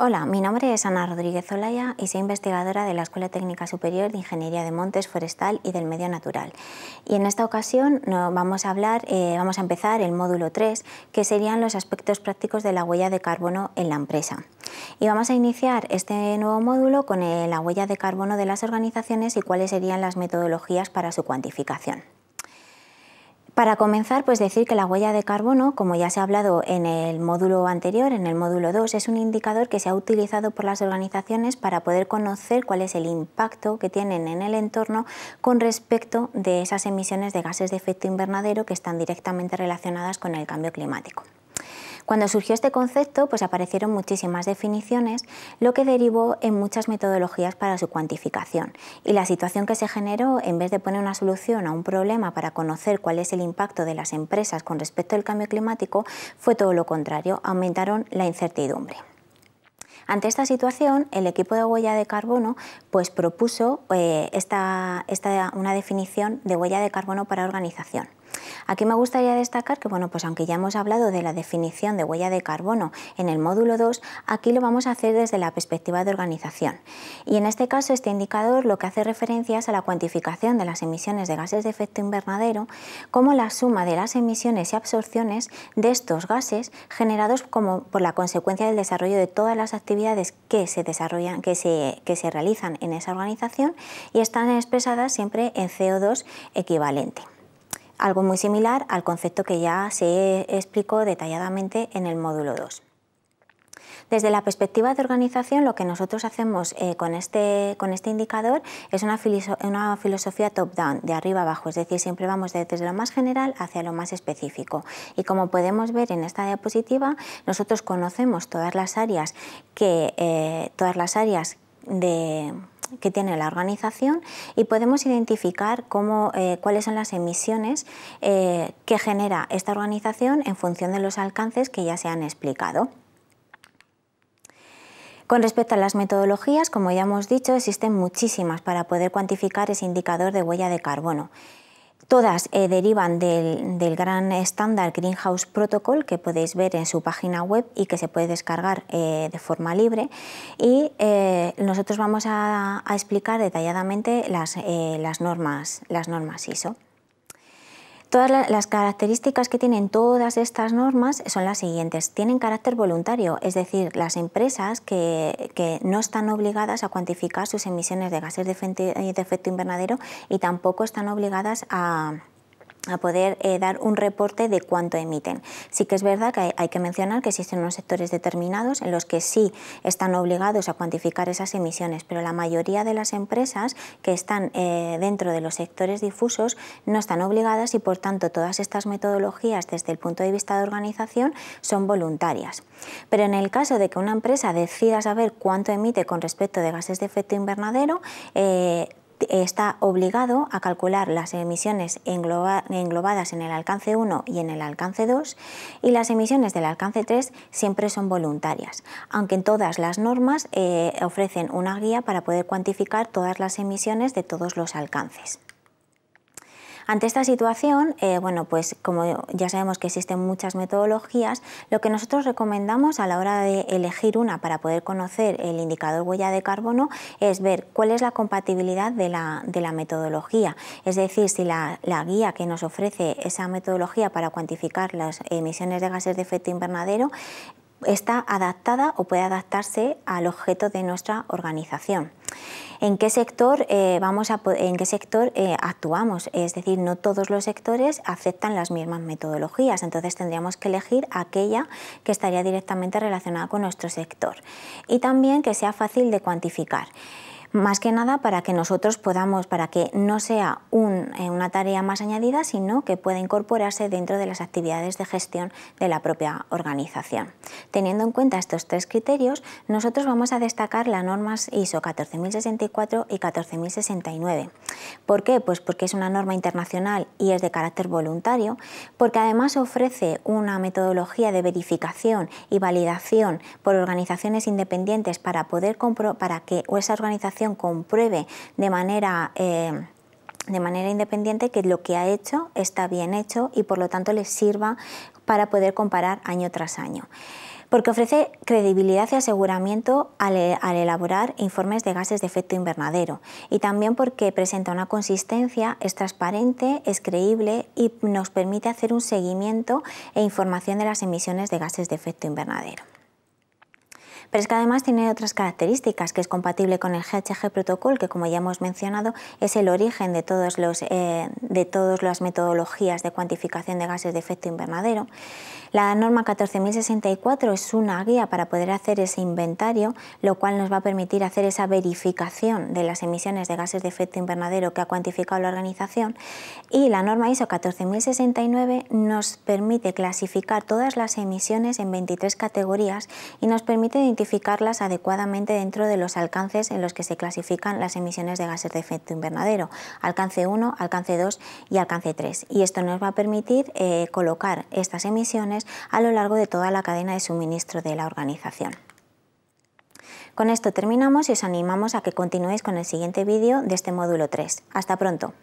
Hola, mi nombre es Ana Rodríguez Olaya y soy investigadora de la Escuela Técnica Superior de Ingeniería de Montes, Forestal y del Medio Natural. Y en esta ocasión vamos a hablar, eh, vamos a empezar el módulo 3, que serían los aspectos prácticos de la huella de carbono en la empresa. Y vamos a iniciar este nuevo módulo con eh, la huella de carbono de las organizaciones y cuáles serían las metodologías para su cuantificación. Para comenzar, pues decir que la huella de carbono, como ya se ha hablado en el módulo anterior, en el módulo 2, es un indicador que se ha utilizado por las organizaciones para poder conocer cuál es el impacto que tienen en el entorno con respecto de esas emisiones de gases de efecto invernadero que están directamente relacionadas con el cambio climático. Cuando surgió este concepto, pues aparecieron muchísimas definiciones, lo que derivó en muchas metodologías para su cuantificación. Y la situación que se generó, en vez de poner una solución a un problema para conocer cuál es el impacto de las empresas con respecto al cambio climático, fue todo lo contrario, aumentaron la incertidumbre. Ante esta situación, el equipo de huella de carbono pues, propuso eh, una definición de huella de carbono para organización. Aquí me gustaría destacar que, bueno, pues aunque ya hemos hablado de la definición de huella de carbono en el módulo 2, aquí lo vamos a hacer desde la perspectiva de organización. Y en este caso, este indicador lo que hace referencia es a la cuantificación de las emisiones de gases de efecto invernadero como la suma de las emisiones y absorciones de estos gases generados como por la consecuencia del desarrollo de todas las actividades que se desarrollan, que se realizan en esa organización y están expresadas siempre en CO2 equivalente algo muy similar al concepto que ya se explicó detalladamente en el módulo 2. Desde la perspectiva de organización, lo que nosotros hacemos eh, con, este, con este indicador es una, filosofía top-down, de arriba abajo, es decir, siempre vamos desde lo más general hacia lo más específico. Y como podemos ver en esta diapositiva, nosotros conocemos todas las áreas que, eh, todas las áreas de que tiene la organización y podemos identificar eh, cuáles son las emisiones eh, que genera esta organización en función de los alcances que ya se han explicado. Con respecto a las metodologías, como ya hemos dicho, existen muchísimas para poder cuantificar ese indicador de huella de carbono. Todas eh, derivan del, gran estándar Greenhouse Protocol que podéis ver en su página web y que se puede descargar eh, de forma libre. Y eh, nosotros vamos a, explicar detalladamente normas, las normas ISO. Todas las características que tienen todas estas normas son las siguientes. Tienen carácter voluntario, es decir, las empresas que, que no están obligadas a cuantificar sus emisiones de gases de efecto invernadero y tampoco están obligadas a a poder eh, dar un reporte de cuánto emiten. Sí que es verdad que hay, que mencionar que existen unos sectores determinados en los que sí están obligados a cuantificar esas emisiones, pero la mayoría de las empresas que están eh, dentro de los sectores difusos no están obligadas y por tanto todas estas metodologías desde el punto de vista de organización son voluntarias. Pero en el caso de que una empresa decida saber cuánto emite con respecto de gases de efecto invernadero, eh, está obligado a calcular las emisiones englobadas en el alcance 1 y en el alcance 2 y las emisiones del alcance 3 siempre son voluntarias, aunque en todas las normas eh, ofrecen una guía para poder cuantificar todas las emisiones de todos los alcances. Ante esta situación, eh, bueno, pues como ya sabemos que existen muchas metodologías, lo que nosotros recomendamos a la hora de elegir una para poder conocer el indicador huella de carbono es ver cuál es la compatibilidad de la, de la metodología. Es decir, si la, guía que nos ofrece esa metodología para cuantificar las emisiones de gases de efecto invernadero está adaptada o puede adaptarse al objeto de nuestra organización en qué sector, eh, vamos en qué sector eh, actuamos. Es decir, no todos los sectores aceptan las mismas metodologías, entonces tendríamos que elegir aquella que estaría directamente relacionada con nuestro sector. Y también que sea fácil de cuantificar más que nada para que nosotros podamos, para que no sea eh, una tarea más añadida, sino que pueda incorporarse dentro de las actividades de gestión de la propia organización. Teniendo en cuenta estos tres criterios, nosotros vamos a destacar las normas ISO 14064 y 14069. ¿Por qué? Pues porque es una norma internacional y es de carácter voluntario, porque además ofrece una metodología de verificación y validación por organizaciones independientes para poder para que esa organización compruebe de manera... Eh, de manera independiente que lo que ha hecho está bien hecho y por lo tanto le sirva para poder comparar año tras año porque ofrece credibilidad y aseguramiento al, elaborar informes de gases de efecto invernadero y también porque presenta una consistencia, es transparente, es creíble y nos permite hacer un seguimiento e información de las emisiones de gases de efecto invernadero. Pero es que además tiene otras características, que es compatible con el GHG Protocol, que como ya hemos mencionado, es el origen de, todos los, eh, de todas las metodologías de cuantificación de gases de efecto invernadero. La norma 14.064 es una guía para poder hacer ese inventario, lo cual nos va a permitir hacer esa verificación de las emisiones de gases de efecto invernadero que ha cuantificado la organización. Y la norma ISO 14069 nos permite clasificar todas las emisiones en 23 categorías y nos permite identificarlas adecuadamente dentro de los alcances en los que se clasifican las emisiones de gases de efecto invernadero, alcance 1, alcance 2 y alcance 3. Y esto nos va a permitir eh, colocar estas emisiones a lo largo de toda la cadena de suministro de la organización. Con esto terminamos y os animamos a que continuéis con el siguiente vídeo de este módulo 3. ¡Hasta pronto!